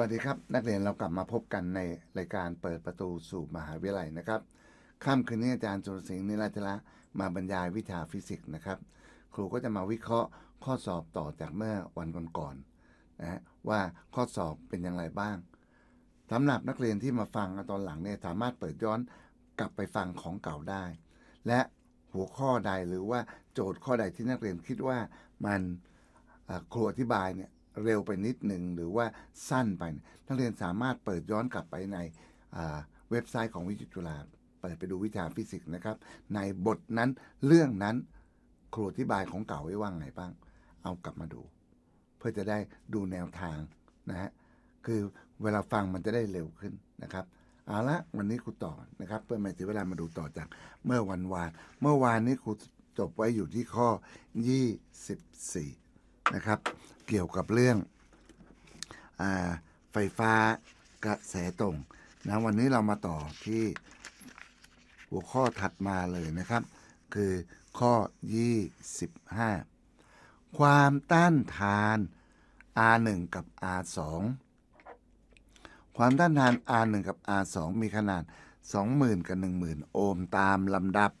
วัสดีครับนักเรียนเรากลับมาพบกันในรายการเปิดประตูสู่มหาวิทยาลัยนะครับค่ำคืนนี้อาจารย์จุลสิงห์นิราชละมาบรรยายวิชาฟิสิกส์นะครับ ครูก็จะมาวิเคราะห์ข้อสอบต่อจากเมื่อวันก่อนๆนนะว่าข้อสอบเป็นอย่างไรบ้างสำหรับนักเรียนที่มาฟังตอนหลังเนี่ยสามารถเปิดย้อนกลับไปฟังของเก่าได้ และหัวข้อใดหรือว่าโจทย์ข้อใดที่นักเรียนคิดว่ามันครูอธิบายเนี่ยเร็วไปนิดหนึ่งหรือว่าสั้นไปนักเรียนสามารถเปิดย้อนกลับไปในเว็บไซต์ของวิจิตจุลาเปิดไปดูวิชาฟิสิกส์นะครับ ในบทนั้นเรื่องนั้นครูอธิบายของเก่าไว้ว่างไงบ้างเอากลับมาดู เพื่อจะได้ดูแนวทาง นะฮะคือเวลาฟังมันจะได้เร็วขึ้นนะครับเอาละวันนี้ครูต่อนะครับ เพื่อไม่เสียเวลามาดูต่อจาก เมื่อวันวาน เมื่อวานนี้ครูจบไว้อยู่ที่ข้อ24นะครับเกี่ยวกับเรื่องอไฟฟ้ากระแสตรงนะวันนี้เรามาต่อที่หัวข้อถัดมาเลยนะครับ คือข้อ 25 ความต้านทาน R1 กับ R2 ความต้านทาน R1 กับ R2 มีขนาด 20,000 กับ 10,000 โอห์มตามลำดับ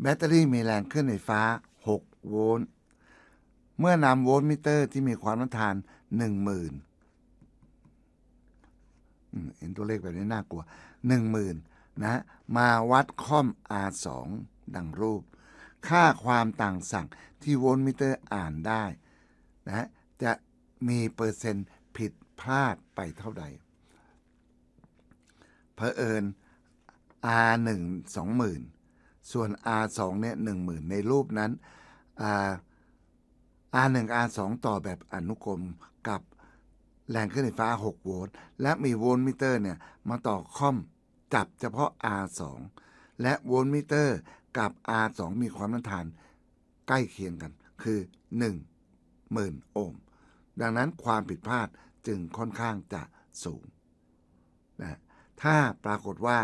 แบตเตอรี่มีแรงขึ้นไฟฟ้า6โวลต์เมื่อนำโวลต์มิเตอร์ที่มีความต้านทานหนึ่งหมื่นเห็นตัวเลขแบบนี้น่ากลัวหนึ่งหมื่นนะมาวัดค่อม R2 ดังรูป ค่าความต่างสั่งที่โวลต์มิเตอร์อ่านได้นะจะมีเปอร์เซ็นต์ผิดพลาดไปเท่าใดเพอเอิญ R1 20,000 ส่วน R2 เนี่ย10,000 ในรูปนั้น R1 R2 ต่อแบบอนุกรมกับแรงข่้นไฟฟ้า 6 โวลต์ และมีโวลต์มิเตอร์เนี่ยมาต่อคอมจับเฉพาะ R2 และโวลต์มิเตอร์กับ R2 มีความต้านทานใกล้เคียงกันคือ 1 0,000โอห์มดังนั้นความผิดพลาดจึงค่อนข้างจะสูงนะถ้าปรากฏว่า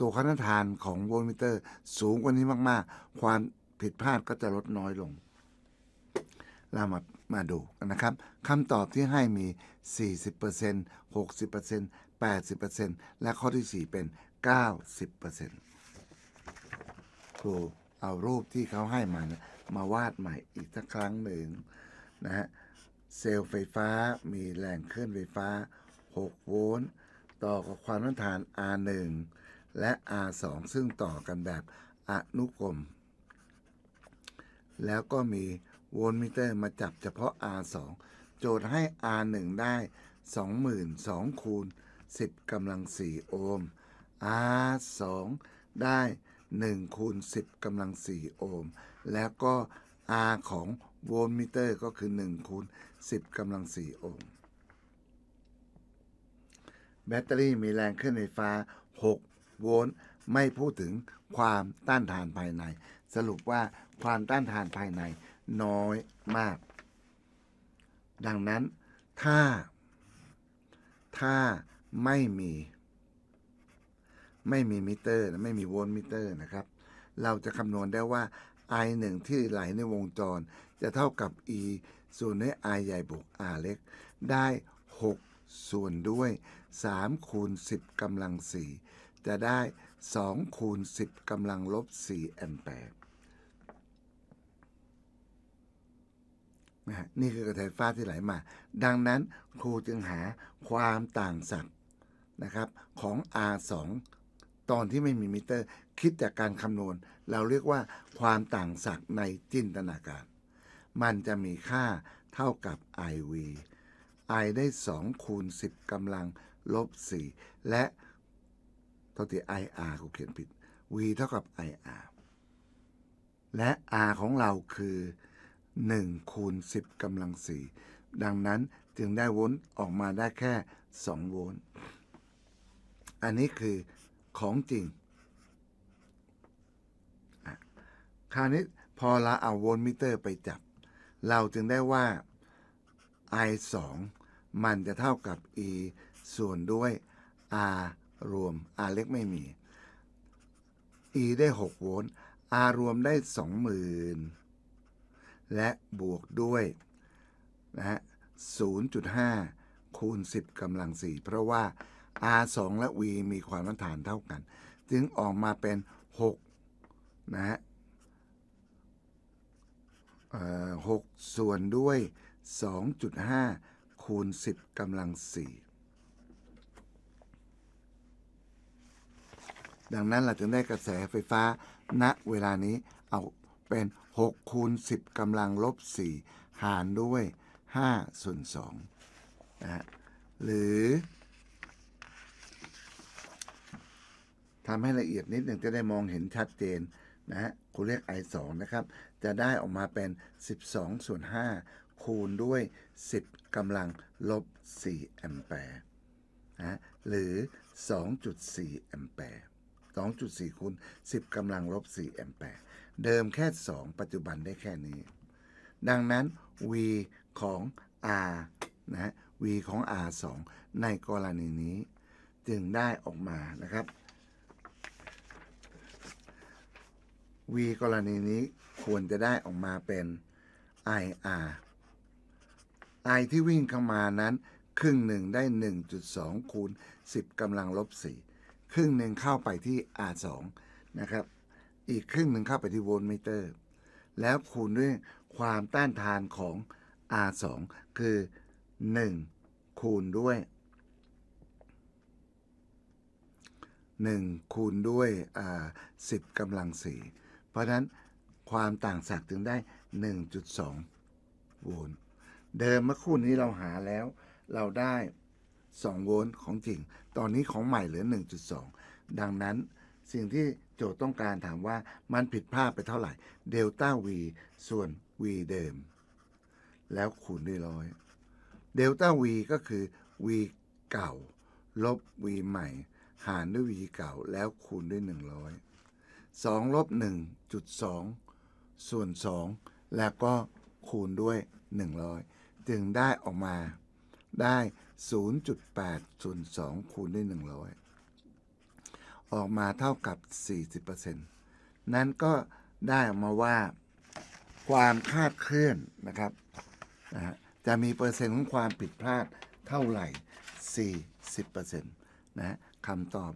ตัวความต้านทานของโวลต์มิเตอร์สูงกว่านี้มากๆ ความผิดพลาดก็จะลดน้อยลงเรามา มาดูนะครับ คำตอบที่ให้มี 40% 60% 80%และข้อที่ 4 เป็น 90%ครูเอารูปที่เขาให้มานะมาวาดใหม่อีกสักครั้งหนึ่งนะฮะ เซลล์ไฟฟ้ามีแหล่งเคลื่อนไฟฟ้า 6 โวลต์ ต่อกับความต้านทาน R1 และ R2 ซึ่งต่อกันแบบ อนุกรม แล้วก็มีววลมิเตอร์มาจับเฉพาะ R2 โจทย์ให้ R1 ได้ 22,000คูณ 10กำลัง4โอห์ม R2 ได้ 1 คูณ 10กำลัง4โอห์ม แล้วก็ R ของโวลมิเตอร์ก็คือ 1 คูณ 10กำลัง4โอห์มแบตเตอรี่มีแรงขึ้นไฟฟ้า 6 โวลต์ไม่พูดถึงความต้านทานภายใน สรุปว่าความต้านทานภายในน้อยมาก ดังนั้นถ้า ถ้าไม่มี ไม่มีมิเตอร์ ไม่มีโวลต์มิเตอร์นะครับ เราจะคำนวณได้ว่า i 1ที่ไหลในวงจรจะเท่ากับ e ส่วนด้วย i ใหญ่บวก r เล็ก ได้ 6 ส่วนด้วย 3 คูณ 10กำลัง 4 จะได้ 2 คูณ 10กำลังลบ4แอมแปร์นะฮะนี่คือกระแสไฟฟ้าที่ไหลมา ดังนั้นครูจึงหาความต่างศักย์นะครับของ R2 ตอนที่ไม่มีมิเตอร์ คิดจากการคำนวณ เราเรียกว่าความต่างศักย์ในจินตนาการ มันจะมีค่าเท่ากับ IV I ได้ 2 คูณ 10กำลัง ลบ 4 และตัวที่ IR กูเขียนผิด V เท่ากับ IR และ R ของเราคือ1คูณ 10กำลัง 4 ดังนั้นจึงได้โวลต์ออกมาได้แค่ 2 โวลต์ อันนี้คือของจริงคราวนี้พอเราเอาโวลต์มิเตอร์ไปจับ เราจึงได้ว่า i 2 มันจะเท่ากับ e ส่วนด้วย r รวม r เล็กไม่มี e ได้ 6 โวลต์ r รวมได้ 20,000และบวกด้วยนะฮะ 0.5 คูณ 10กำลัง 4 เพราะว่า R2 และ V มีความต้านทานเท่ากัน จึงออกมาเป็น 6 นะฮะหกส่วนด้วย 2.5 คูณ 10กำลัง 4 ดังนั้นเราจึงได้กระแสไฟฟ้าณเวลานี้ เอาเป็น6คูณ 10กำลังลบ 4 หารด้วย 5 ส่วน2นะหรือทำให้ละเอียดนิดหนึ่งจะได้มองเห็นชัดเจนนะฮะคูณเลข i2 นะครับ จะได้ออกมาเป็น 12 ส่วน 5 คูณด้วย 10กำลัง ลบ4แอมแปร์นะหรือ 2.4 แอมแปร์ 2.4 คูณ 10กำลังลบ4แอมแปร์เดิมแค่ 2 ปัจจุบันได้แค่นี้ ดังนั้น v ของ r นะฮะ v ของ r 2ในกรณีนี้จึงได้ออกมานะครับ v กรณีนี้ควรจะได้ออกมาเป็น i r i ที่วิ่งเข้ามานั้นครึ่งหนึ่งได้ 1.2 คูณ 10กำลังลบ 4 ครึ่งหนึ่งเข้าไปที่ r 2นะครับอีกครึ่งหนึ่งเข้าไปที่โวลต์มิเตอร์ แล้วคูณด้วยความต้านทานของ R2 คือ 1 คูณด้วย 1 คูณด้วย 10กำลัง 4 เพราะนั้นความต่างศักย์ถึงได้ 1.2 โวลต์ เดิมเมื่อคู่นี้เราหาแล้วเราได้ 2 โวลต์ของจริง ตอนนี้ของใหม่เหลือ 1.2 ดังนั้นสิ่งที่โจทย์ต้องการถามว่ามันผิดพลาดไปเท่าไหร่เดลต้าวีส่วนวีเดิม แล้วคูณด้วยร้อยเดลต้าวีก็คือวีเก่า ลบวีใหม่ หารด้วยวีเก่าแล้วคูณด้วย 100 2 ลบ 1.2 ส่วน 2 แล้วก็คูณด้วย 100 จึงได้ออกมาได้ 0.8 ส่วน 2 คูณด้วย 100ออกมาเท่ากับ 40%นั้นก็ได้ออกมาว่าความคาดเคลื่อนนะครับนะจะมีเปอร์เซ็นต์ของความผิดพลาดเท่าไหร่ 40%นะคำตอบ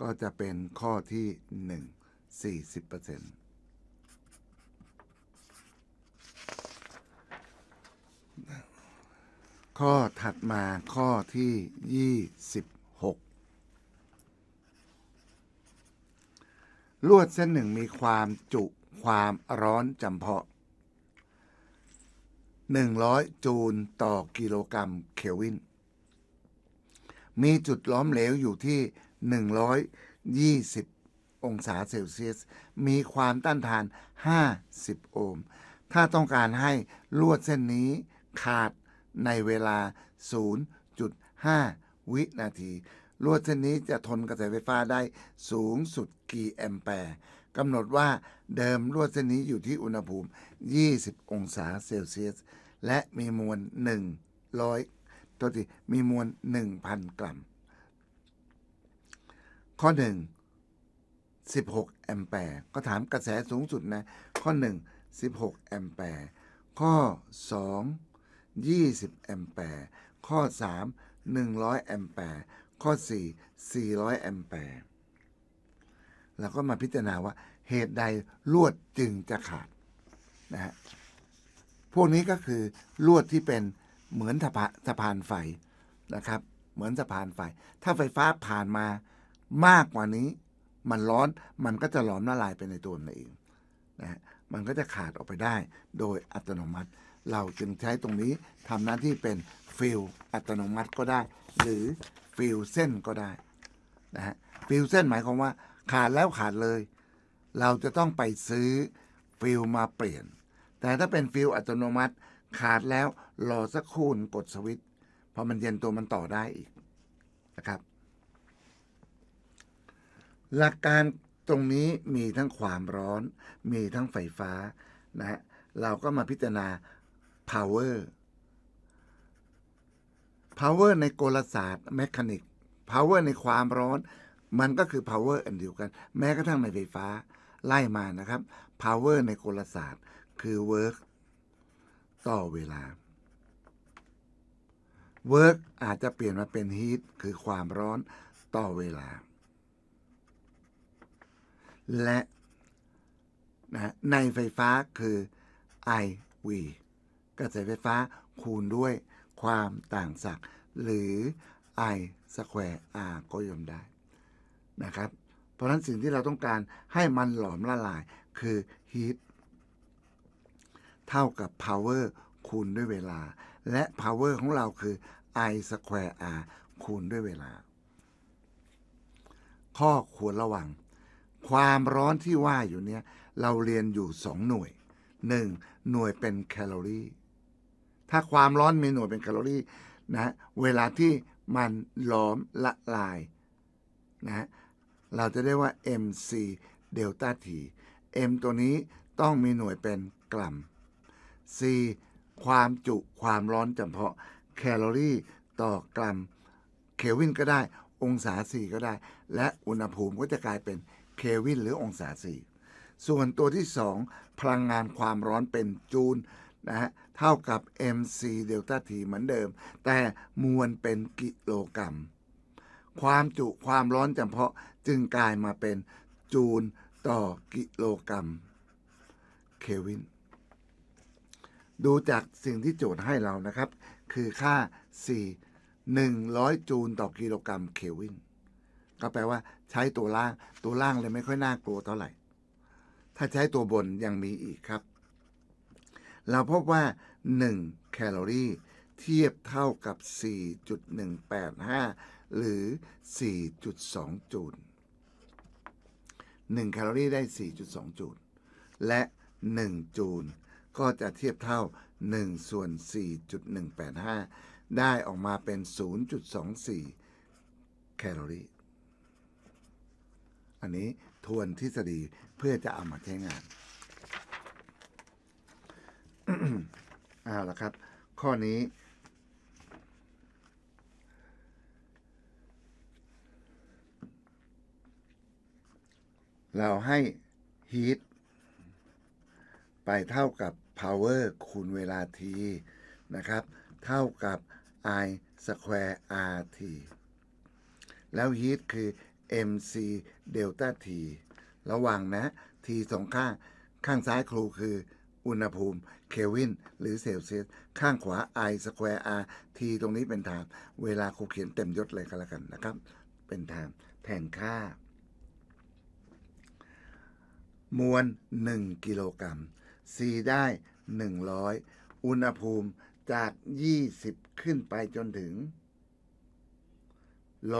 ก็จะเป็นข้อที่ 1 40%ข้อถัดมาข้อที่ 20ลวดเส้นหนึ่งมีความจุความร้อนจำเพาะ 100 จูลต่อกิโลกรรัมเคลวิน มีจุดล้อมเหลวอยู่ที่ 120 องศาเซลเซียส มีความต้านทาน 50 โอห์ม ถ้าต้องการให้ลวดเส้นนี้ขาดในเวลา 0.5 วินาทีลวดเส้นนี้จะทนกระแสไฟฟ้าได้สูงสุดกี่แอมแปร์กำหนดว่าเดิมลวดเส้นนี้อยู่ที่อุณหภูมิ 20 องศาเซลเซียส และมีมวล100 ตัวที่มีมวล1,000 กรัมข้อ 1 16 แอมแปร์ก็ถามกระแสสูงสุดนะข้อ 1 16 แอมแปร์ข้อ 2 20 แอมแปร์ข้อ 3 100 แอมแปร์ข้อ4 400แอมแปร์เราก็มาพิจารณาว่า เหตุใดลวดจึงจะขาดนะฮะ พวกนี้ก็คือ ลวดที่เป็นเหมือนสะพานไฟนะครับ เหมือนสะพานไฟ ถ้าไฟฟ้าผ่านมามากกว่านี้ มันร้อน มันก็จะหลอมละลายไปในตัวมันเองนะฮะมันก็จะขาดออกไปได้ โดยอัตโนมัติ เราจึงใช้ตรงนี้ทำหน้าที่เป็นฟิลอัตโนมัติก็ได้หรือฟิลเส้นก็ได้นะฮะฟิลเส้นหมายความว่าขาดแล้วขาดเลย เราจะต้องไปซื้อฟิลมาเปลี่ยน แต่ถ้าเป็นฟิลอัตโนมัติขาดแล้ว รอสักครู่กดสวิตช์พอมันเย็นตัวมันต่อได้อีกนะครับหลักการตรงนี้มีทั้งความร้อน มีทั้งไฟฟ้านะฮะเราก็มาพิจารณา power power ในกลศาสตร์แมชานิก power ในความร้อนมันก็คือ power อันเดียวกัน แม้กระทั่งในไฟฟ้าไล่มานะครับ power ในกลศาสตร์คือ work ต่อเวลา work อาจจะเปลี่ยนมาเป็น heat คือความร้อนต่อเวลา และนะในไฟฟ้าคือ I V กระแสไฟฟ้าคูณด้วยความต่างศักย์หรือ i square r ก็ยอมได้ นะครับ เพราะนั้นสิ่งที่เราต้องการให้มันหลอมละลาย คือ heat เท่ากับ power คูณด้วยเวลา และ power ของเราคือ i square r คูณด้วยเวลา ข้อควรระวัง ความร้อนที่ว่าอยู่เนี้ยเราเรียนอยู่2 หน่วย 1. หน่วยเป็นแคลอรี่ถ้าความร้อนมีหน่วยเป็นแคลอรี่นะ เวลาที่มันล้อมละลายนะ เราจะได้ว่า MC เดลต้าที M ตัวนี้ต้องมีหน่วยเป็นกรัม C ความจุความร้อนจำเพาะแคลอรี่ ต่อกรัม เควินก็ได้ องศา4ก็ได้ และอุณหภูมิก็จะกลายเป็นเควินหรือองศา4ส่วนตัวที่ 2 พลังงานความร้อนเป็นจูลนะฮะเท่ากับ mc เดลต้าทีเหมือนเดิม แต่มวลเป็นกิโลกรัม ความจุความร้อนจำเพาะจึงกลายมาเป็นจูล ต่อกิโลกรัม เควิน ดูจากสิ่งที่โจทย์ให้เรานะครับ คือค่า 4 100 จูลต่อกิโลกรัม เควิน ก็แปลว่าใช้ตัวล่าง ตัวล่างเลยไม่ค่อยน่ากลัวเท่าไหร่ ถ้าใช้ตัวบนยังมีอีกครับเราพบว่า 1 แคลอรี่เทียบเท่ากับ 4.185 หรือ 4.2 จูล 1 แคลอรี่ได้ 4.2 จูล และ 1 จูล ก็จะเทียบเท่า 1 ส่วน 4.185 ได้ออกมาเป็น 0.24 แคลอรี่ อันนี้ทวนทฤษฎีเพื่อจะเอามาใช้งานเอาละครับข้อนี้ เราให้ heat ไปเท่ากับ power คูณเวลา t นะครับ เท่ากับ i square rt แล้ว heat คือ mc delta t ระวังนะ t สองข้างข้างซ้ายครูคืออุณหภูมิเควินหรือเซลเซียสข้างขวา i สแควร์ r t ตรงนี้เป็นไทม์เวลาครูเขียนเต็มยศเลยก็แล้วกันนะครับ เป็นไทม์แทนค่า มวล1กิโลกรัม C ได้ 100 อุณหภูมิจาก 20 ขึ้นไปจนถึง 120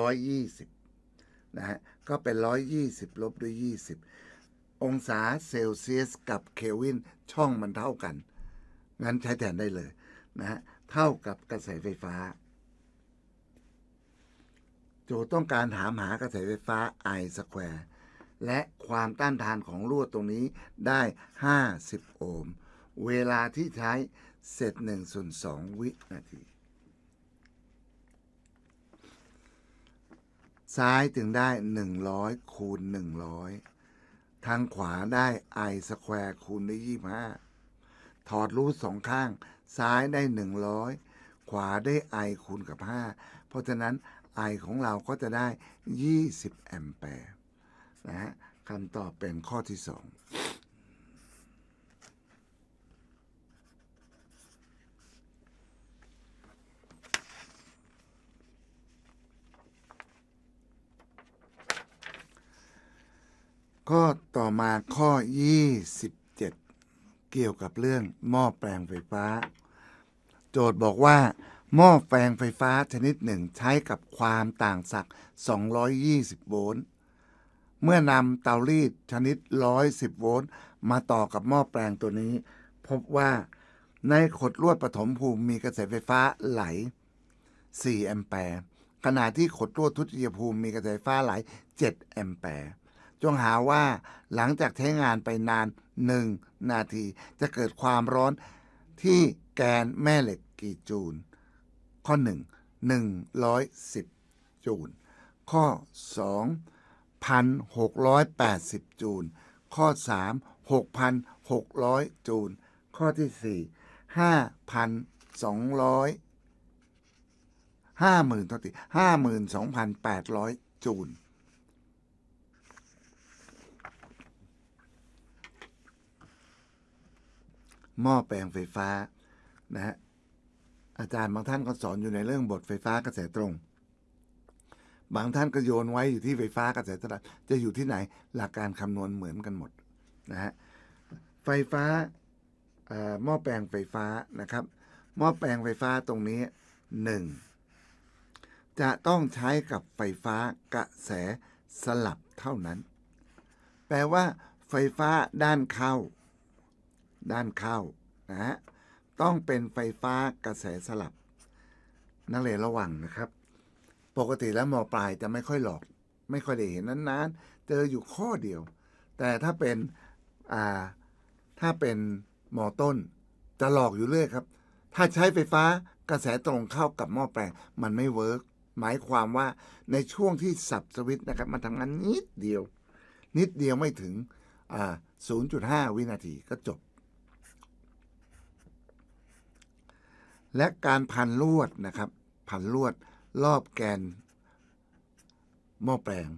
นะฮะก็เป็น 120ลบด้วย 20องศาเซลเซียสกับเควินช่องมันเท่ากัน งั้นใช้แทนได้เลยนะฮะเท่ากับกระแสไฟฟ้า โจต้องการถามหากระแสไฟฟ้า I สแควร์และความต้านทานของลวดตรงนี้ได้ 50 โอห์มเวลาที่ใช้ เสร็จ1ส่วน2วินาทีซ้ายถึงได้ 100 คูณ 100ทางขวาได้ i สแควร์คูณด้วยยี่ห้าถอดรูทสองข้างซ้ายได้หนึ่งร้อยขวาได้ i คูณกับห้าเพราะฉะนั้น i ของเราก็จะได้ยี่สิบแอมแปร์นะฮะคำตอบเป็นข้อที่สองข้อต่อมาข้อ 27 เกี่ยวกับเรื่องหม้อแปลงไฟฟ้า โจทย์บอกว่า หม้อแปลงไฟฟ้าชนิดหนึ่งใช้กับความต่างศักย์220โวลต์เมื่อนำเตารีดชนิด110โวลต์มาต่อกับหม้อแปลงตัวนี้ พบว่า ในขดลวดปฐมภูมิมีกระแสไฟฟ้าไหล4แอมแปร์ขณะที่ขดลวดทุติยภูมิมีกระแสไฟฟ้าไหล7แอมแปร์จงหาว่าหลังจากใช้งานไปนานหนึ่งนาทีจะเกิดความร้อนที่แกนแม่เหล็กกี่จูล ข้อ 1 110 จูล ข้อ2 1,680 จูล ข้อ 3 6,600 จูล ข้อที่ 4 5,200 50,000ต่อติ52,800 จูลหม้อแปลงไฟฟ้านะฮะอาจารย์บางท่านก็สอนอยู่ในเรื่องบทไฟฟ้ากระแสตรง บางท่านก็โยนไว้อยู่ที่ไฟฟ้ากระแสตลับจะอยู่ที่ไหนหลักการคำนวณเหมือนกันหมดนะฮะไฟฟ้าหม้อแปลงไฟฟ้านะครับหม้อแปลงไฟฟ้าตรงนี้ 1. จะต้องใช้กับไฟฟ้ากระแสสลับเท่านั้น แปลว่าไฟฟ้าด้านเข้าด้านเข้านะฮะต้องเป็นไฟฟ้ากระแสสลับนักเรียนระวังนะครับ ปกติแล้วมอปลายจะไม่ค่อยหลอก ไม่ค่อยได้เห็นนั้นๆ เจออยู่ข้อเดียว แต่ถ้าเป็น อ่าถ้าเป็นมอต้นจะหลอกอยู่เรื่อยครับ ถ้าใช้ไฟฟ้ากระแสตรงเข้ากับหม้อแปลงมันไม่เวิร์กหมายความว่าในช่วงที่สับสวิตนะครับมันทำงานนิดเดียว นิดเดียวไม่ถึง0.5 วินาทีก็จบและการพันลวดนะครับ พันลวดรอบแกน หม้อแปลง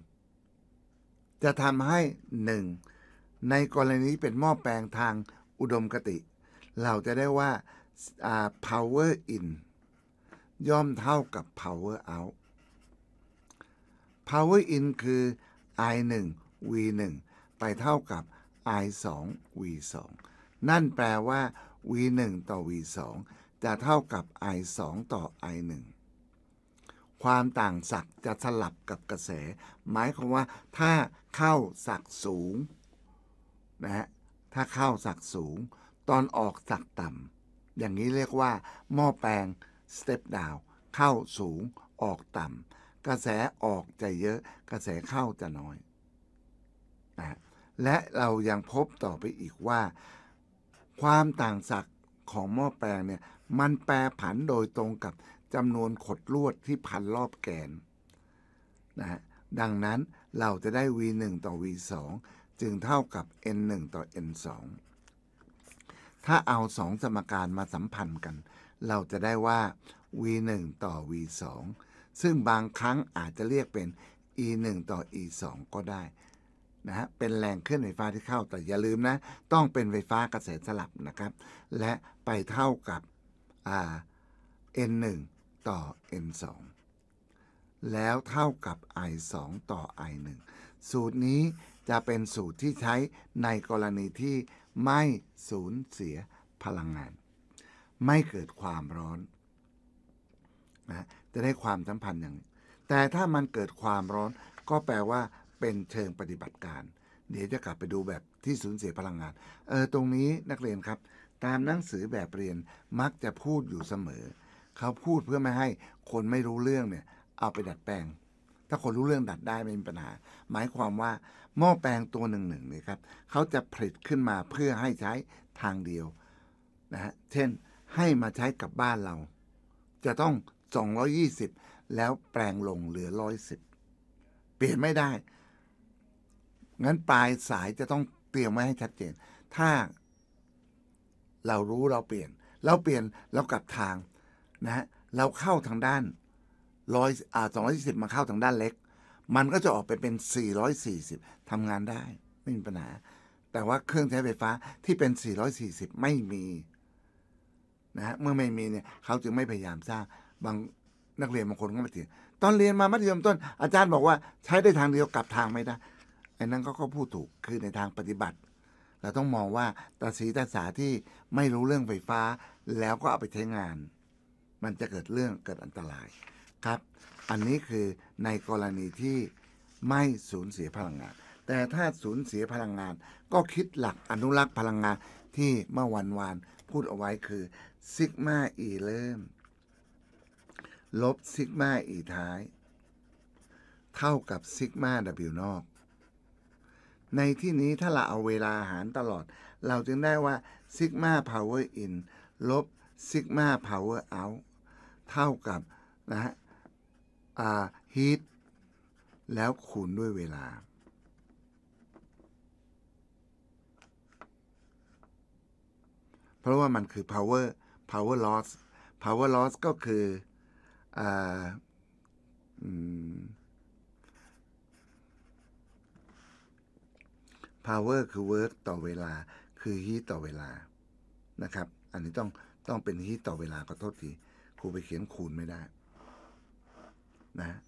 จะทำให้หนึ่งในกรณีเป็นหม้อแปลงทางอุดมคติ เราจะได้ว่า power in ย่อมเท่ากับ power out power in คือ i 1 v 1ไปเท่ากับ i 2 v 2นั่นแปลว่า v 1ต่อ v 2จะเท่ากับ i 2ต่อ i 1ความต่างศักย์จะสลับกับกระแส หมายความว่า ถ้าเข้าศักย์สูงนะฮะ ถ้าเข้าศักย์สูง ตอนออกศักย์ต่ำอย่างนี้เรียกว่า หม้อแปลงสเต็ปดาวเข้าสูงออกต่ำกระแสออกจะเยอะ กระแสเข้าจะน้อยนะและเรายังพบต่อไปอีกว่า ความต่างศักย์ของหม้อแปลงเนี่ยมันแปรผันโดยตรงกับจำนวนขดลวดที่พันรอบแกนนะฮะดังนั้นเราจะได้ v1 ต่อ v2 จึงเท่ากับ n1 ต่อ n2 ถ้าเอาสองสมการมาสัมพันธ์กัน เราจะได้ว่า v1 ต่อ v2 ซึ่งบางครั้งอาจจะเรียกเป็น e1 ต่อ e2 ก็ได้นะฮะ เป็นแรงเคลื่อนไฟฟ้าที่เข้าแต่อย่าลืมนะ ต้องเป็นไฟฟ้ากระแสสลับนะครับ และไปเท่ากับอ่า n 1ต่อ n 2แล้วเท่ากับ i 2ต่อ i 1สูตรนี้จะเป็นสูตรที่ใช้ในกรณีที่ไม่สูญเสียพลังงาน ไม่เกิดความร้อนนะจะได้ความสัมพันธ์อย่างนี้ แต่ถ้ามันเกิดความร้อนก็แปลว่าเป็นเชิงปฏิบัติการ เดี๋ยวจะกลับไปดูแบบที่สูญเสียพลังงาน เออ ตรงนี้นักเรียนครับ ตามหนังสือแบบเรียน มักจะพูดอยู่เสมอ เขาพูดเพื่อไม่ให้ คนไม่รู้เรื่องเนี่ย เอาไปดัดแปลง ถ้าคนรู้เรื่องดัดได้ไม่มีปัญหา หมายความว่าหม้อแปลงตัวหนึ่งหนึ่งนี่ครับ เขาจะผลิตขึ้นมาเพื่อให้ใช้ทางเดียวนะฮะ เช่น ให้มาใช้กับบ้านเรา จะต้อง 220แล้วแปลงลงเหลือ110เปลี่ยนไม่ได้งั้นปลายสายจะต้องเตรียมไว้ให้ชัดเจน ถ้าเรารู้เราเปลี่ยน เราเปลี่ยนเรากลับทาง นะฮะ เราเข้าทางด้านร้อยอ่าสองร้อยสิบมาเข้าทางด้านเล็ก มันก็จะออกไปเป็นสี่ร้อยสี่สิบทำงานได้ ไม่มีปัญหา แต่ว่าเครื่องใช้ไฟฟ้าที่เป็นสี่ร้อยสี่สิบไม่มีนะฮะ เมื่อไม่มีเนี่ยเขาจึงไม่พยายามสร้าง บางนักเรียนบางคนก็มาเถียงตอนเรียนมามัธยมต้น อาจารย์บอกว่าใช้ได้ทางเดียวกลับทางไม่ได้ไอ้นั้นก็ก็พูดถูกคือในทางปฏิบัติ เราต้องมองว่าตาสีตาสาที่ไม่รู้เรื่องไฟฟ้า แล้วก็เอาไปใช้งาน มันจะเกิดเรื่องเกิดอันตรายครับ อันนี้คือในกรณีที่ไม่สูญเสียพลังงาน แต่ถ้าสูญเสียพลังงาน ก็คิดหลักอนุรักษ์พลังงานที่เมื่อวันวานพูดเอาไว้คือซิกมาอีเริ่ม ลบซิกมาอีท้าย เท่ากับซิกมาลนอกในที่นี้ถ้าเราเอาเวลาหารตลอด เราจึงได้ว่าซิกมาพาวเวอร์อินลบซิกมาพาวเวอร์เอาเท่ากับนะฮะฮีทแล้วคูณด้วยเวลา เพราะว่ามันคือ power power loss power loss ก็คืออ่าอืม power คือ work ต่อเวลาคือ heat ต่อเวลานะครับ อันนี้ต้องต้องเป็น heat ต่อเวลาขอโทษทีครูไปเขียนคูณไม่ได้นะ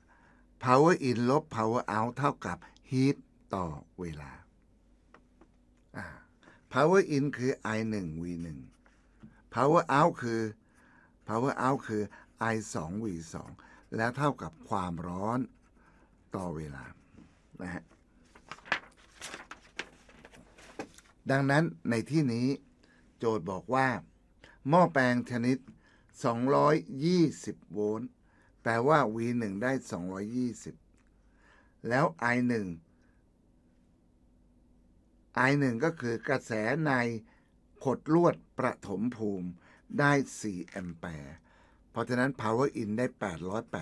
power in ลบ power out เท่ากับ heat ต่อเวลา power in คือ i 1 v 1 power out คือ power out คือ i 2 v 2แล้วเท่ากับความร้อนต่อเวลานะฮะดังนั้นในที่นี้โจทย์บอกว่า หม้อแปลงชนิด 220 โวลต์แปลว่า V1 ได้ 220 แล้ว I1 I1 ก็คือกระแสในขดลวดประถมภูมิได้ 4 แอมแปร์เพราะฉะนั้น power in ได้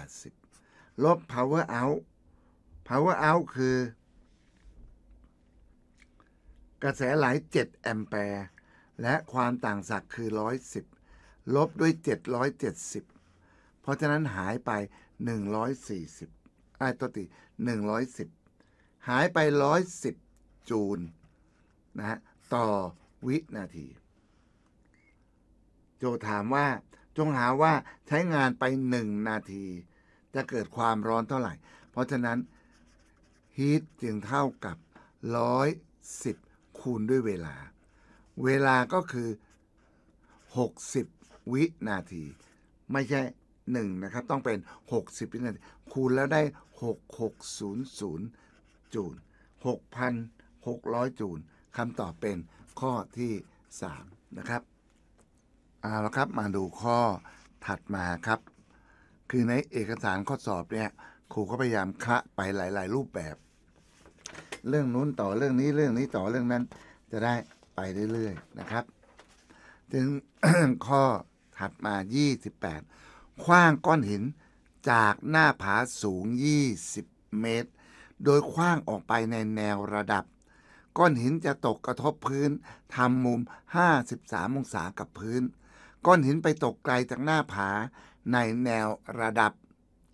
880 ลบ power out power out คือกระแสไหล 7 แอมแปร์และความต่างศักย์คือ 110 ลบด้วย 770 เพราะฉะนั้นหายไป 140 ไอ้ตัวติ 110 หายไป 110 จูล นะฮะ ต่อวินาที โจถามว่า จงหาว่าใช้งานไป 1 นาที จะเกิดความร้อนเท่าไหร่ เพราะฉะนั้น ฮีทจึงเท่ากับ 110คูณด้วยเวลา เวลาก็คือ 60 วินาที ไม่ใช่ 1 นะครับ ต้องเป็น 60 วินาที คูณแล้วได้ 6600 จูล6,600 จูลคำตอบเป็นข้อที่ 3นะครับ เอาละครับ มาดูข้อถัดมาครับ คือในเอกสารข้อสอบเนี่ยครูก็พยายามคะไปหลายๆรูปแบบเรื่องนู้นต่อเรื่องนี้เรื่องนี้ต่อเรื่องนั้นจะได้ไปเรื่อยๆ นะครับ ถึง ข้อถัดมา 28 คว้างก้อนหิน จากหน้าผาสูง 20 เมตร โดยคว้างออกไปในแนวระดับ ก้อนหินจะตกกระทบพื้นทำมุม 53องศากับพื้น ก้อนหินไปตกไกลจากหน้าผาในแนวระดับ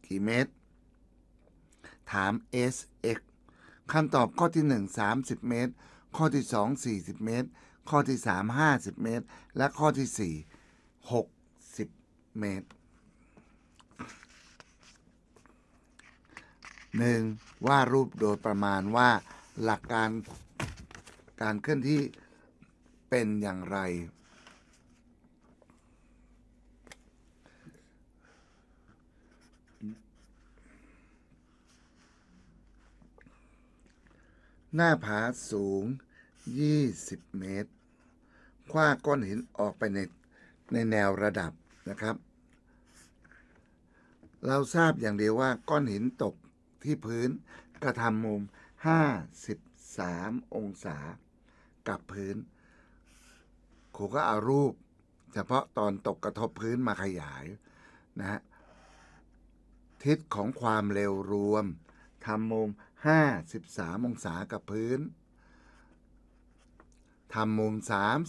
กี่เมตร ถาม SX คำตอบข้อที่ 1 30 เมตร ข้อที่ 2 40 เมตร ข้อที่ 3 50 เมตร และข้อที่ 4 60 เมตร 1. ว่ารูปโดยประมาณว่าหลักการการเคลื่อนที่เป็นอย่างไรหน้าผาสูง 20 เมตรคว้าก้อนหินออกไปใน ในแนวระดับนะครับ เราทราบอย่างเดียวว่าก้อนหินตกที่พื้น กระทำมุม 53 องศา กับพื้นครูก็เอารูปเฉพาะตอนตกกระทบพื้นมาขยายนะฮะทิศของความเร็วรวมทำมุม53 องศากับพื้น ทำมุม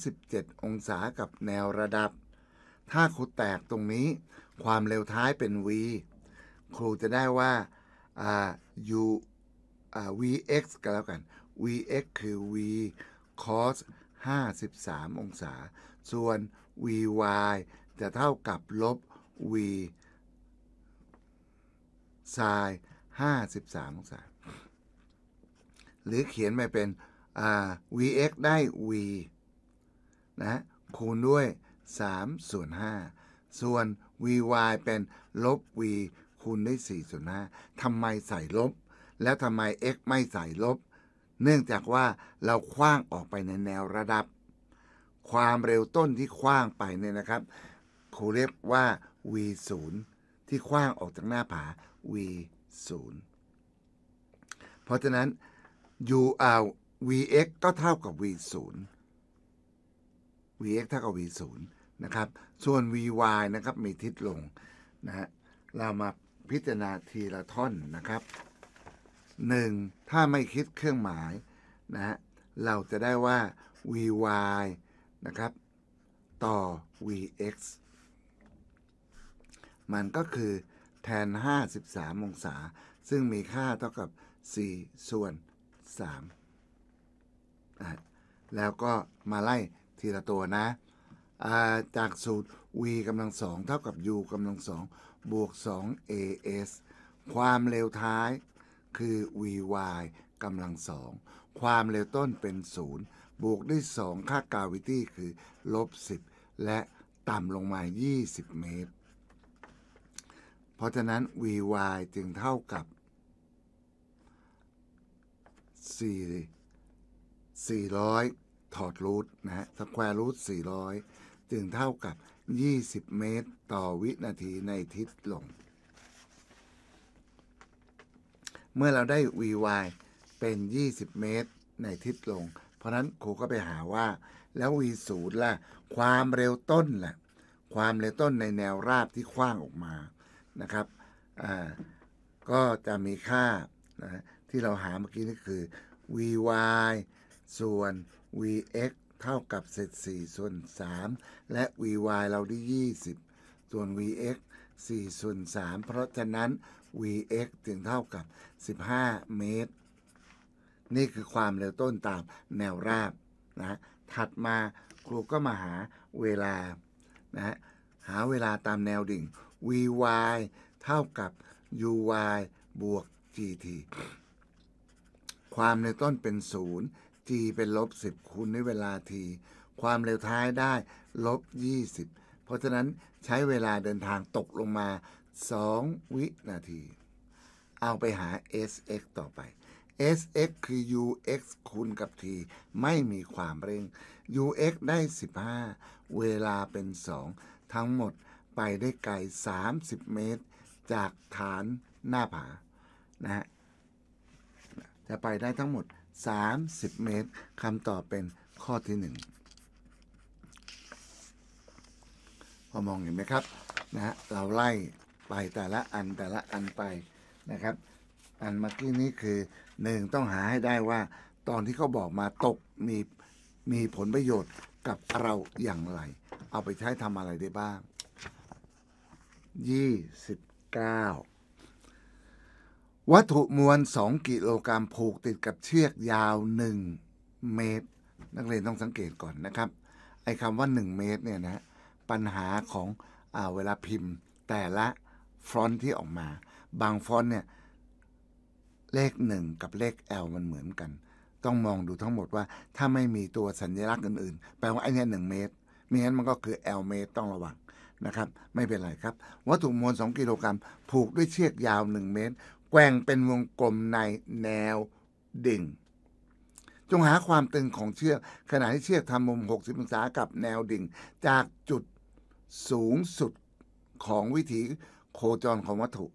37 องศากับแนวระดับ ถ้าครูแตกตรงนี้ความเร็วท้ายเป็น v ครูจะได้ว่า u vx ก็แล้วกัน vx คือ v cos 53 องศา ส่วน vy จะเท่ากับ ลบ v sin 53 องศาหรือเขียนไปเป็น vx ได้ v นะคูณด้วย3ส่วน5ส่วน vy เป็นลบ v คูณด้วย4ส่วน5ทำไมใส่ลบ แล้วทำไม x ไม่ใส่ลบ เนื่องจากว่าเราคว้างออกไปในแนวระดับ ความเร็วต้นที่คว้างไปเนี่ยนะครับครูเรียกว่า v0 ที่คว้างออกจากหน้าผา v0 เพราะฉะนั้น u r vx ก็เท่ากับ v 0 vx เท่ากับ v 0นะครับ ส่วน vy นะครับมีทิศลงนะฮะ เรามาพิจารณาทีละท่อนนะครับ 1. ถ้าไม่คิดเครื่องหมายนะฮะ เราจะได้ว่า vy นะครับ ต่อ vx มันก็คือแทน53องศา ซึ่งมีค่าเท่ากับ4ส่วนมแล้วก็มาไล่ทีละตัวนะ จากสูตร v กำลังสองเท่ากับ u กำลังสองบวก 2 as ความเร็วท้ายคือ vy กำลังสอง ความเร็วต้นเป็น 0 บวกด้วย 2 ค่ากาวิตี้คือ ลบ 10 และต่ำลงมา 20 เมตร เพราะฉะนั้น vy จึงเท่ากับ4 400 ถอดรูทนะฮะสแควร์รูท400 จึงเท่ากับ 20 เมตร ต่อวินาทีในทิศลง เมื่อเราได้ vy เป็น 20 เมตรในทิศลง เพราะนั้นครูก็ไปหาว่าแล้ว v ศูนย์ล่ะ ความเร็วต้นล่ะ ความเร็วต้นในแนวราบที่คว้างออกมานะครับ อ่าก็จะมีค่านะที่เราหาเมื่อกี้นี่คือ vy ส่วน vx เท่ากับเศษ4ส่วน 3 และ vy เราได้ 20 ส่วน vx 4 ส่วน 3 เพราะฉะนั้น vx จึงเท่ากับ 15 เมตร นี่คือความเร็วต้นตามแนวราบนะ ถัดมาครูก็มาหาเวลานะฮะหาเวลาตามแนวดิ่ง vy เท่ากับ uy บวก gt ความเร็วต้นเป็นศูนย์ g เป็นลบสิบคูณด้วยเวลา t ความเร็วท้ายได้ ลบยี่สิบเพราะฉะนั้นใช้เวลาเดินทางตกลงมา 2 วินาที เอาไปหา sx ต่อไป sx คือ ux คูณกับ t ไม่มีความเร่ง ux ได้ 15 เวลาเป็น 2 ทั้งหมดไปได้ไกล 30 เมตร จากฐานหน้าผานะฮะจะไปได้ทั้งหมด 30 เมตร คำตอบเป็นข้อที่ 1พอมองเห็นไหมครับนะะเราไล่ไปแต่ละอันแต่ละอันไป นะครับ อันเมื่อกี้นี้คือหนึ่งต้องหาให้ได้ว่าตอนที่เขาบอกมาตกมีมีผลประโยชน์กับเราอย่างไร เอาไปใช้ทำอะไรได้บ้าง 29วัตถุมวล2กิโลกรรัมผูกติดกับเชือกยาว 1 เมตร นักเรียนต้องสังเกตก่อนนะครับ ไอ้คำว่า 1 เมตรเนี่ยนะปัญหาของอเวลาพิมพ์ แต่ละฟอนต์ที่ออกมา บางฟอนต์เนี่ย เลข 1 กับเลข L มันเหมือนกัน ต้องมองดูทั้งหมดว่า ถ้าไม่มีตัวสัญลักษณ์อื่นๆ แปลว่าไอ้นี่หนึ่งเมตรมิฉะนั้นมันก็คือ L เมตรต้องระวังนะครับไม่เป็นไรครับ วัตถุมวล2กิโลกรัมผูกด้วยเชือกยาว 1 เมตรแกว่งเป็นวงกลมในแนวดิ่ง จงหาความตึงของเชือก ขณะที่เชือกทำมุม 60 องศากับแนวดิ่ง จากจุดสูงสุดของวิถีโคจรของวัตถุ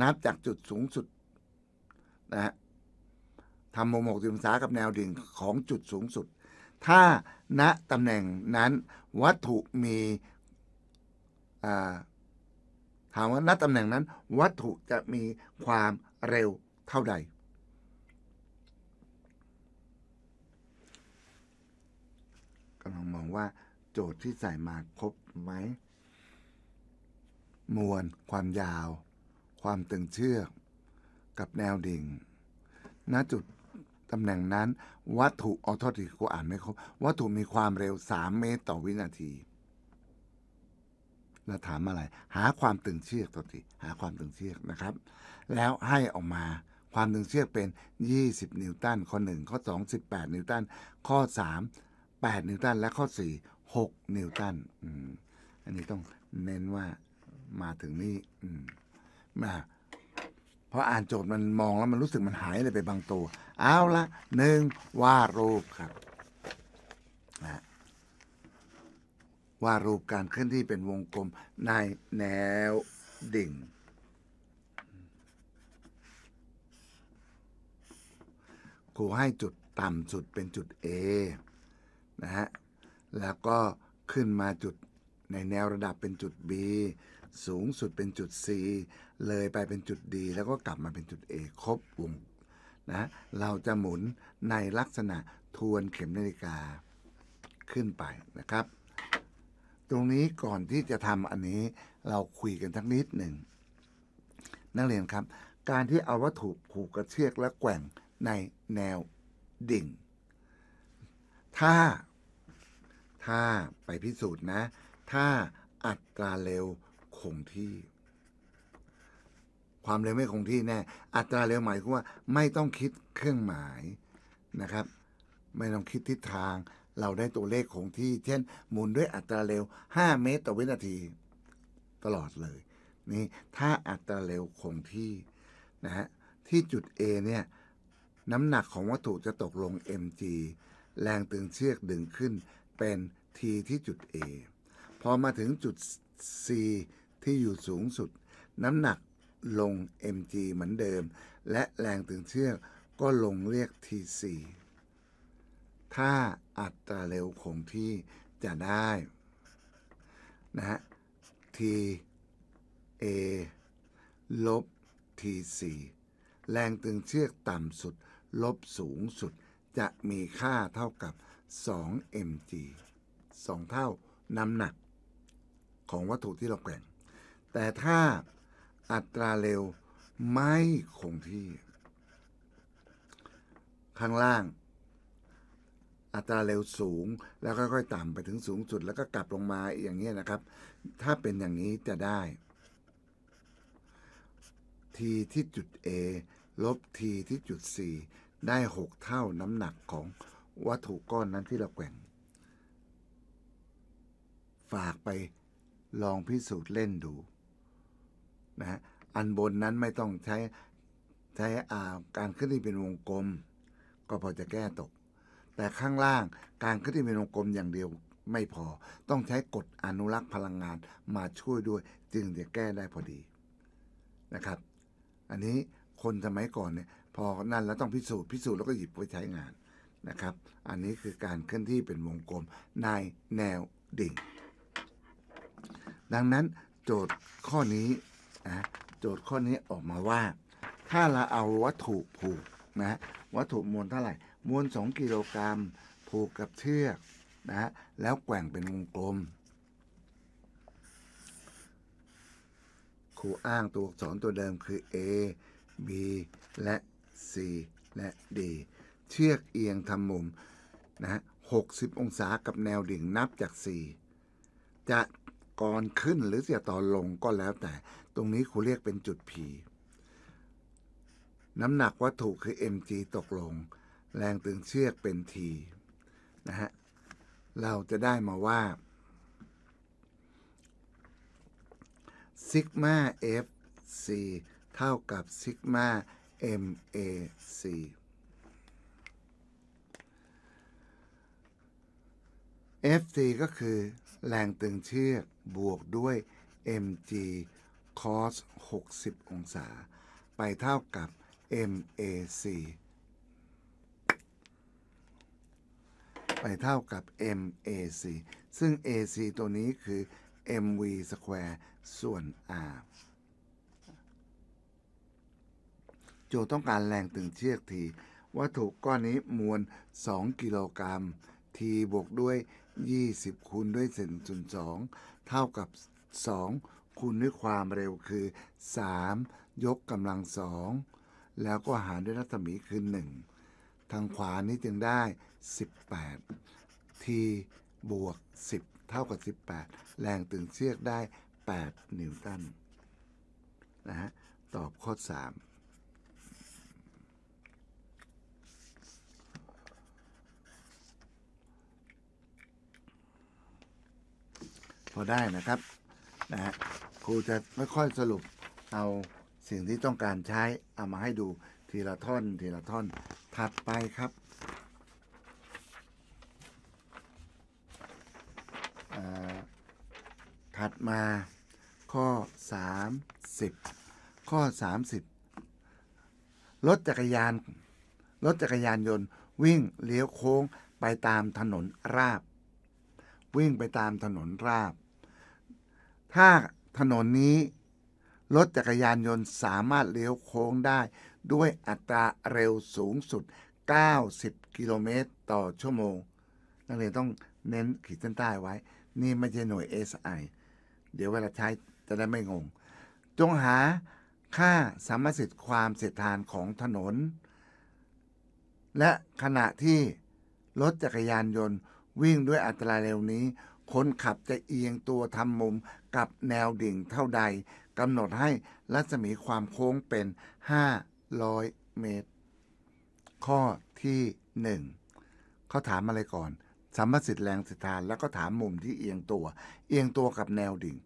นับจากจุดสูงสุดนะฮะทำมุม 60 องศากับแนวดิ่งของจุดสูงสุด ถ้าณตำแหน่งนั้นวัตถุมีอ่าถามว่าณตำแหน่งนั้นวัตถุจะมีความเร็วเท่าใดกำลังมองว่าโจทย์ที่ใส่มาครบไหม มวลความยาว ความตึงเชือก กับแนวดิ่งณจุด ตำแหน่งนั้นวัตถุออทอติกูอ่านไม่ครบ วัตถุมีความเร็ว 3 เมตรต่อวินาทีนะถามอะไร หาความตึงเชือกตัวที่หาความตึงเชือกนะครับ แล้วให้ออกมาความตึงเชือกเป็น 20 นิวตันข้อ1ข้อ2 18นิวตันข้อ 3 8 นิวตันและข้อ4 6นิวตันอันนี้ต้องเน้นว่ามาถึงนี่มาเพราะอ่านโจทย์มันมองแล้วมันรู้สึกมันหายอะไรไปบางตัวเอาละหนึ่งวาดรูปครับนะว่ารูปการเคลื่อนที่เป็นวงกลมในแนวดิ่งครูให้จุดต่ำสุดเป็นจุด A นะฮะ แล้วก็ขึ้นมาจุดในแนวระดับเป็นจุด B สูงสุดเป็นจุด C เลยไปเป็นจุด D แล้วก็กลับมาเป็นจุด A ครบวงนะ เราจะหมุนในลักษณะทวนเข็มนาฬิกาขึ้นไปนะครับตรงนี้ก่อนที่จะทำอันนี้เราคุยกันทั้งนิดหนึ่งนักเรียนครับ การที่เอาวัตถุผูกกระเชือกและแกว่งในแนวดิ่ง ถ้าถ้าไปพิสูจน์นะ ถ้าอัตราเร็วคงที่ ความเร็วไม่คงที่แน่อัตราเร็วหมายคือว่าไม่ต้องคิดเครื่องหมายนะครับ ไม่ต้องคิดทิศทางเราได้ตัวเลขคงที่ เช่นหมุนด้วยอัตราเร็ว 5 เมตรต่อวินาที ตลอดเลยนี่ถ้าอัตราเร็วคงที่นะฮะที่จุด A เนี่ย น้ำหนักของวัตถุจะตกลง mg แรงตึงเชือกดึงขึ้นเป็น t ที่จุด A พอมาถึงจุด C ที่อยู่สูงสุด น้ำหนักลง mg เหมือนเดิม และแรงตึงเชือก ก็ลงเรียก tc ถ้าอัตราเร็วคงที่จะได้นะฮะ t a ลบ t c แรงตึงเชือกต่ำสุด ลบสูงสุด จะมีค่าเท่ากับ2 mg 2เท่าน้ำหนัก ของวัตถุที่เราแกว่ง แต่ถ้าอัตราเร็วไม่คงที่ ข้างล่างัตราเร็วสูงแล้วค่อยๆต่ำไปถึงสูงสุดแล้วก็กลับลงมาอย่างนี้นะครับ ถ้าเป็นอย่างนี้จะได้ t ที่จุด A ลบ t ที่จุด C ได้ 6 เท่าน้ำหนักของวัตถุก้อนนั้นที่เราแกว่ง ฝากไปลองพิสูจน์เล่นดูนะฮะอันบนนั้นไม่ต้องใช้ใช้อาการขึ้นที่เป็นวงกลม ก็พอจะแก้ตกแต่ข้างล่างการขึ้นที่เป็นวงกลมอย่างเดียวไม่พอต้องใช้กฎอนุรักษ์พลังงานมาช่วยด้วยจึงจะแก้ได้พอดีนะครับอันนี้คนสมัยก่อนเนี่ยพอนั่นแล้วต้องพิสูจน์พิสูจน์แล้วก็หยิบไปใช้งานนะครับอันนี้คือการเคลื่อนที่เป็นวงกลมในแนวดิ่ง ดังนั้นโจทย์ข้อนี้นะโจทย์ข้อนี้ออกมาว่า ถ้าเราเอาวัตถุผูกนะวัตถุมวลเท่าไหร่มวล2กิโลกรัมผูกกับเชือกนะฮะแล้วแกว่งเป็นวงกลม ครูอ้างตัวอักษรตัวเดิมคือ A B และ C และ D เชือกเอียงทำมุมนะ60 องศากับแนวดิ่งนับจาก4จะก่อนขึ้นหรือจะต่อลงก็แล้วแต่ตรงนี้ครูเรียกเป็นจุด P น้ำหนักวัตถุคือ mg ตกลงแรงตึงเชือกเป็นทีนะฮะเราจะได้มาว่าซิกมาเอฟซีเท่ากับซิกมาเอ็มเอซีเอฟซีก็คือแรงตึงเชือกบวกด้วย mg cos 60 องศา ไปเท่ากับ mac ไปเท่ากับ MAC ซึ่ง AC ตัวนี้คือ MV สแควร์ส่วน R โจต้องการแรงตึงเชือกทีวัตถุก้อนนี้มวล 2 กิโลกรัมทีบวกด้วย 20 คูณด้วยเศษส่วน2 เท่ากับ 2 คูณด้วยความเร็วคือ 3 ยกกำลังสองแล้วก็หารด้วยรัศมีคือ 1 ทางขวานี้จึงได้18 t บวก 10 เท่ากับ 18 แรงตึงเชือกได้ 8 นิวตันนะฮะ ตอบข้อ 3 พอได้นะครับ นะฮะครูจะไม่ค่อยสรุปเอาสิ่งที่ต้องการใช้เอามาให้ดูทีละท่อนทีละท่อนถัดไปครับถัดมาข้อ 30ข้อ30รถจักรยานรถจักรยานยนต์วิ่งเลี้ยวโค้งไปตามถนนราบ วิ่งไปตามถนนราบ ถ้าถนนนี้รถจักรยานยนต์สามารถเลี้ยวโค้งได้ ด้วยอัตราเร็วสูงสุด 90กิโลเมตรต่อชั่วโมงนักเรียนต้องเน้นขีดเส้นใต้ไว้ นี่ไม่ใช่หน่วย SI เดี๋ยวเวลาใช้จะได้ไม่งง จงหาค่าสามสิทธิ์ความเสียทานของถนน และขณะที่รถจักรยานยนต์วิ่งด้วยอัตราเร็วนี้ คนขับจะเอียงตัวทำมุมกับแนวดิ่งเท่าใด กำหนดให้รัศมีความโค้งเป็น 500 เมตร ข้อที่ 1เขาถามอะไรก่อนสัมประสิทธิ์แรงสิทธานแล้วก็ถามมุมที่เอียงตัว เอียงตัวกับแนวดิ่ง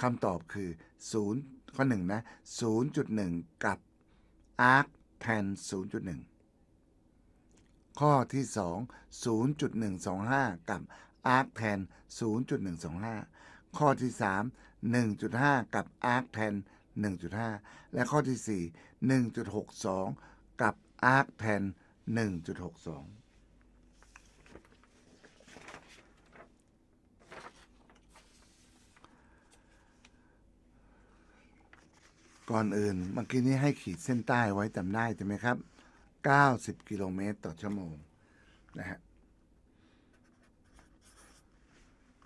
คำตอบคือ0ข้อ1นะ0.1 กับ arc tan 0.1 ข้อที่ 2 0.125 กับ arc tan 0.125 ข้อที่ 3 1.5 กับ arc tan 1.5 และข้อที่ 4 1.62 กับ arc tan 1.62ก่อนอื่นเมื่อกี้นี้ให้ขีดเส้นใต้ไว้จำได้ใช่ไหมครับ 90 กิโลเมตรต่อชั่วโมง นะฮะ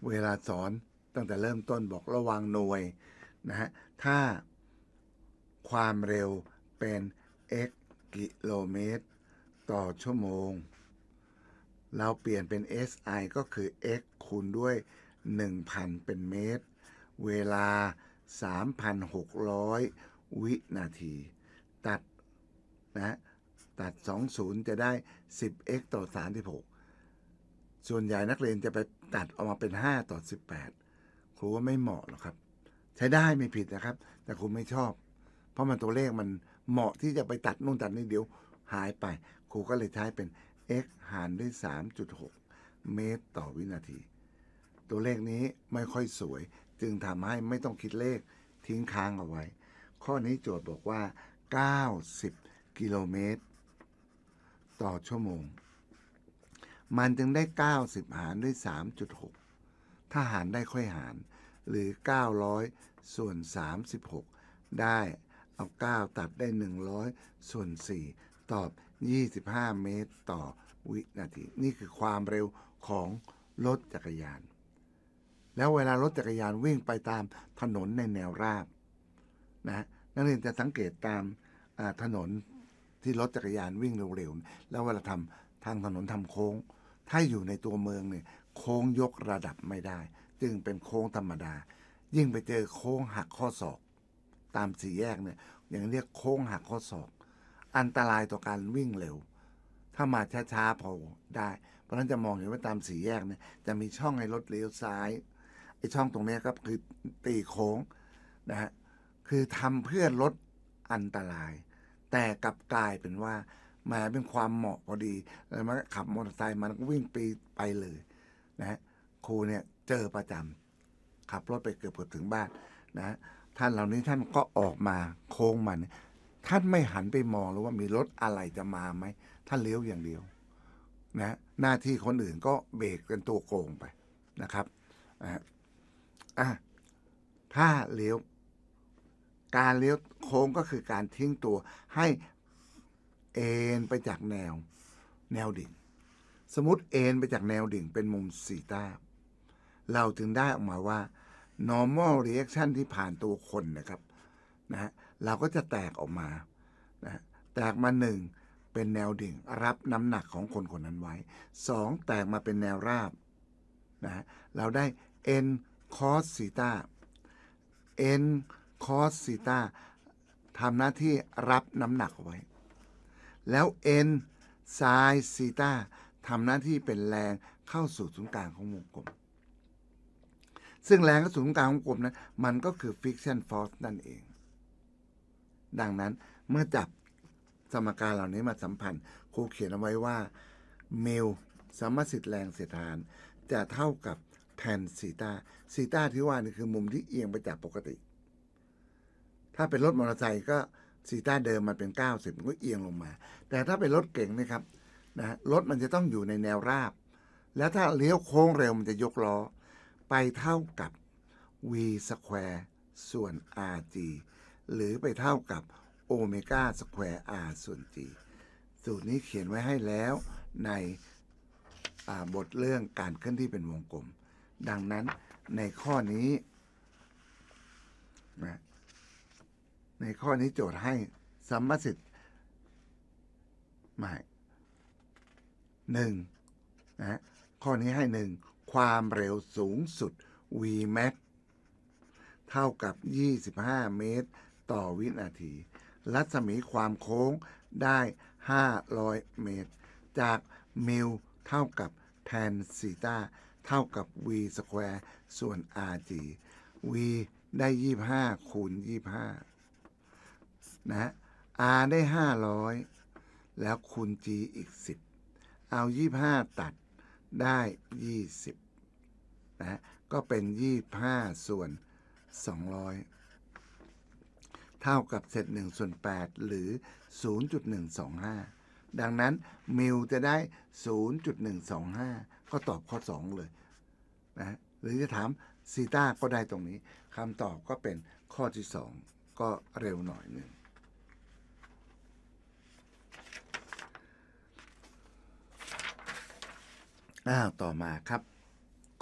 เวลาสอนตั้งแต่เริ่มต้นบอกระวังหน่วย นะฮะ ถ้าความเร็วเป็น x กิโลเมตร ต่อชั่วโมง เราเปลี่ยนเป็น SI ก็คือ x คูณด้วย 1,000 เป็นเมตร เวลา3,600 วินาที ตัดนะตัด 20 จะได้ 10x ต่อ36ส่วนใหญ่นักเรียนจะไปตัดออกมาเป็น 5 ต่อ 18 ครูว่าไม่เหมาะหรอกครับ ใช้ได้ไม่ผิดนะครับแต่ครูไม่ชอบ เพราะมันตัวเลขมันเหมาะที่จะไปตัดนู่นตัดนี่เดี๋ยวหายไปครูก็เลยใช้เป็น x หารด้วย 3.6 เมตรต่อวินาที ตัวเลขนี้ไม่ค่อยสวยจึงทำให้ไม่ต้องคิดเลขทิ้งค้างเอาไว้ ข้อนี้โจทย์บอกว่า 90 กิโลเมตรต่อชั่วโมง มันจึงได้ 90 หารด้วย 3.6 ถ้าหารได้ค่อยหารหรือ 900 ส่วน 36 ได้เอา 9 ตัดได้ 100 ส่วน 4 ตอบ 25 เมตรต่อวินาที นี่คือความเร็วของรถจักรยานแล้วเวลารถจักรยานวิ่งไปตามถนนในแนวราบนะนักเรียนจะสังเกตตามถนนที่รถจักรยานวิ่งเร็วๆแล้วเวลาทำทางถนนทำโค้ง ถ้าอยู่ในตัวเมืองเนี่ยโค้งยกระดับไม่ได้ จึงเป็นโค้งธรรมดา ยิ่งไปเจอโค้งหักข้อศอก ตามสี่แยกเนี่ยอย่างเรียกโค้งหักข้อศอก อันตรายต่อการวิ่งเร็ว ถ้ามาช้าๆพอได้ เพราะนั้นจะมองเห็นว่าตามสี่แยกเนี่ยจะมีช่องให้รถเลี้ยวซ้ายไอ้ช่องตรงนี้ก็คือตีโค้งนะฮะคือทำเพื่อลดอันตราย แต่กลับกลายเป็นว่ามาเป็นความเหมาะพอดีแล้วมันขับมอเตอร์ไซค์มันก็วิ่งปีไปเลยนะครูเนี่ยเจอประจำขับรถไปเกือบเกือบถึงบ้านนะท่านเหล่านี้ท่านก็ออกมาโค้งมันท่านไม่หันไปมองเลยว่ามีรถอะไรจะมาไหมท่านเลี้ยวอย่างเดียว นะ หน้าที่คนอื่นก็เบรกกันตัวโกงไปนะครับนะอ่ะถ้าเลี้ยวการเลี้ยวโค้งก็คือการทิ้งตัวให้เอ็นไปจากแนวแนวดิ่ง สมมติเอ็นไปจากแนวดิ่งเป็นมุมสีต้า เราถึงได้ออกมาว่า normal reaction ที่ผ่านตัวคน นะครับนะฮะเราก็จะแตกออกมานะแตกมาหนึ่งเป็นแนวดิ่ง รับน้ำหนักของคนคนนั้นไว้สองแตกมาเป็นแนวราบนะเราได้เอ็นคอสซีตาเอ็นคอสซีตาทำหน้าที่รับน้ำหนักไว้ แล้วเอ็นไซซีตาทำหน้าที่เป็นแรงเข้าสู่ศูนย์กลางของวงกลม ซึ่งแรงเข้าสู่ศูนย์กลางของวงกลมนั้น มันก็คือฟิกชันฟอร์สนั่นเอง ดังนั้นเมื่อจับสมการเหล่านี้มาสัมพันธ์ครูเขียนเอาไว้ว่า เมลสมสิทธิ์แรงเสียดทาน จะเท่ากับแทนซีตาซีตาที่ว่า นี่คือมุมที่เอียงไปจากปกติ ถ้าเป็นรถมอเตอร์ไซค์ก็ซีตาเดิมมันเป็น 90มันก็เอียงลงมา แต่ถ้าเป็นรถเก่งนะครับนะรถมันจะต้องอยู่ในแนวราบ แล้วถ้าเลี้ยวโค้งเร็วมันจะยกล้อ ไปเท่ากับ v สแควร์ส่วน rg หรือไปเท่ากับโอเมก้าสแควร์ r ส่วน g สูตรนี้เขียนไว้ให้แล้วในบทเรื่องการเคลื่อนที่เป็นวงกลมดังนั้นในข้อนี้นะในข้อนี้โจทย์ให้สัมมสิทธิ์หมายหนึ่งนะข้อนี้ให้หนึ่งความเร็วสูงสุด v max เท่ากับ 25 เมตร ต่อวินาทีรัศมีความโค้งได้ 500 เมตร จากมิลเท่ากับแทนซีตาท่ากับ v สแควร์ส่วน r g v ได้ 25คูณ25นะ r ได้ 500 แล้วคูณ g อีก 10 เอา 25 ตัดได้ 20นะก็เป็น 25 ส่วน 200 เท่ากับเศษ1ส่วน8หรือ 0.125 ดังนั้นมิลจะได้ 0.125ก็ตอบข้อสองเลยนะหรือจะถามซีต้าก็ได้ตรงนี้ คำตอบก็เป็นข้อที่สองก็เร็วหน่อยหนึ่งอ้าวต่อมาครับ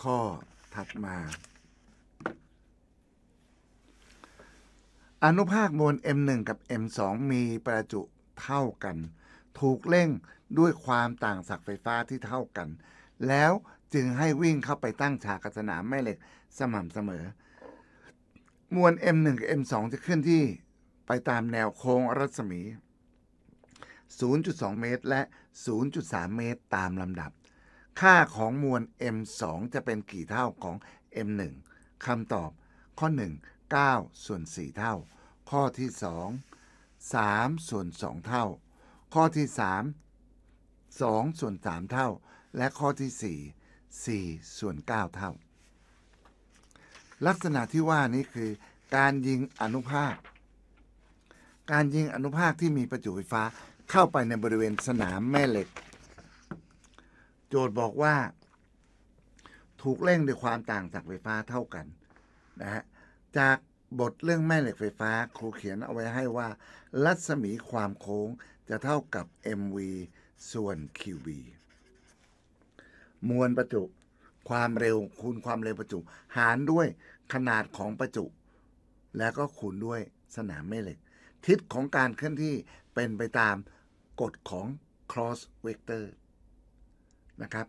ข้อถัดมา อนุภาคมวล m 1กับ m 2มีประจุเท่ากัน ถูกเร่งด้วยความต่างศักย์ไฟฟ้าที่เท่ากันแล้วจึงให้วิ่งเข้าไปตั้งฉากกับสนามแม่เหล็กสม่ำเสมอ มวล M1 กับ M2 จะเคลื่อนที่ไปตามแนวโค้งรัศมี 0.2 เมตรและ 0.3 เมตรตามลำดับ ค่าของมวล M2 จะเป็นกี่เท่าของ M1 คำตอบ ข้อ 1 9 ส่วน 4 เท่า ข้อที่ 2 3 ส่วน 2 เท่า ข้อที่ 3 2 ส่วน 3 เท่าและข้อที่ 4 4ส่วน9เท่า ลักษณะที่ว่านี้คือ การยิงอนุภาค การยิงอนุภาคที่มีประจุไฟฟ้าเข้าไปในบริเวณสนามแม่เหล็ก โจทย์บอกว่า ถูกเร่งด้วยความต่างจากไฟฟ้าเท่ากันนะฮะ จากบทเรื่องแม่เหล็กไฟฟ้า ครูเขียนเอาไว้ให้ว่า รัศมีความโค้งจะเท่ากับ mv ส่วน q v มวลประจุความเร็วคูณความเร็วประจุ หารด้วยขนาดของประจุ แล้วก็คูณด้วยสนามแม่เหล็ก ทิศของการเคลื่อนที่เป็นไปตามกฎของ cross vector นะครับ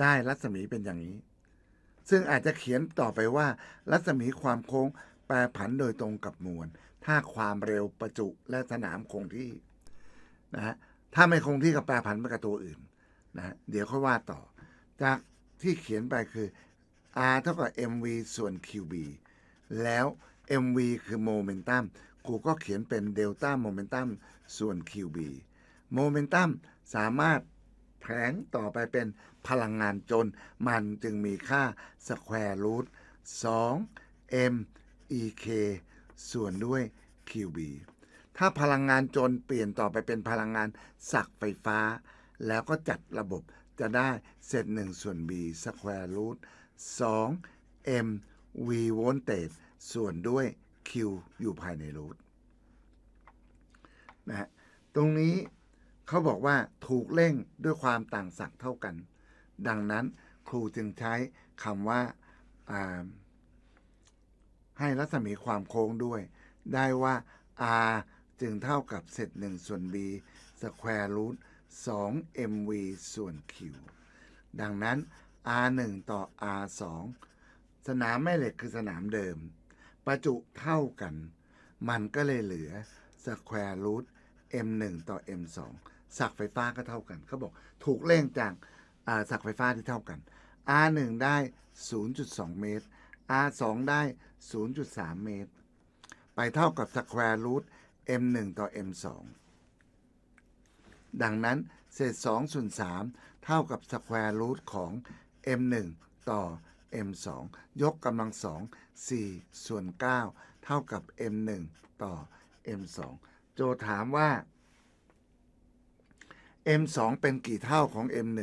ได้รัศมีเป็นอย่างนี้ ซึ่งอาจจะเขียนต่อไปว่า รัศมีความโค้งแปรผันโดยตรงกับมวลถ้าความเร็วประจุและสนามคงที่นะฮะถ้าไม่คงที่กับแปรผันไปกับตัวอื่นนะเดี๋ยวค่อยว่าต่อจากที่เขียนไปคือ R เท่ากับ mv ส่วน qb แล้ว mv คือโมเมนตัมกูก็เขียนเป็นเดลต้าโมเมนตัมส่วน qb โมเมนตัมสามารถแผงต่อไปเป็นพลังงานจนมันจึงมีค่าสแควร์รูท2 m e k ส่วนด้วย qb ถ้าพลังงานจนเปลี่ยนต่อไปเป็นพลังงานสักไฟฟ้า แล้วก็จัดระบบจะได้เศษ1ส่วน b สแควร์รูท2 m v โวลเตจส่วนด้วย q อยู่ภายในรูทนะฮะตรงนี้เขาบอกว่าถูกเร่งด้วยความต่างศักย์เท่ากัน ดังนั้นครูจึงใช้คำว่าาให้รัศมีความโค้งด้วย ได้ว่า r จึงเท่ากับเศษ1ส่วน b สแควร์รูท2 mv ส่วน q ดังนั้น r 1ต่อ r 2สนามแม่เหล็กคือสนามเดิม ประจุเท่ากัน มันก็เลยเหลือสแควร์รูท m 1ต่อ m 2สักไฟฟ้าก็เท่ากันเขาบอกถูกเร่งจากสักไฟฟ้าที่เท่ากัน r 1ได้ 0.2 เมตร r 2ได้ 0.3 เมตรไปเท่ากับสแควร์รูท m 1ต่อ m 2ดังนั้นเศษ2ส่วน3เท่ากับสแควร์รูทของ m1 ต่อ m2 ยกกำลังสง4ส่วน 9 เท่ากับ m1 ต่อ m2 โจถามว่า m2 เป็นกี่เท่าของ m1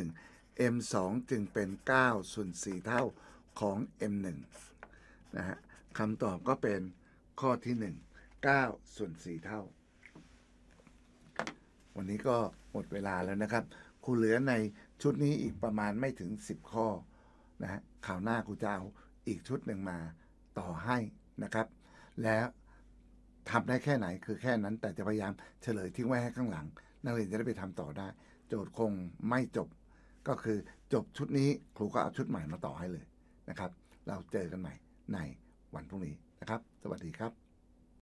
m2 จึงเป็น 9 ส่วน 4 เท่าของ m1 นะฮะคำตอบก็เป็นข้อที่ 1 9 ส่วน 4 เท่า วันนี้ก็หมดเวลาแล้วนะครับครูเหลือในชุดนี้อีกประมาณไม่ถึง 10 ข้อนะฮะข่าวหน้าครูจะเอาอีกชุดหนึ่งมาต่อให้นะครับ แล้วทำได้แค่ไหนคือแค่นั้น แต่จะพยายามเฉลยทิ้งไว้ให้ข้างหลัง นักเรียนจะได้ไปทำต่อได้ โจทย์คงไม่จบ ก็คือจบชุดนี้ครูก็เอาชุดใหม่มาต่อให้เลยนะครับ เราเจอกันใหม่ในวันพรุ่งนี้นะครับ สวัสดีครับ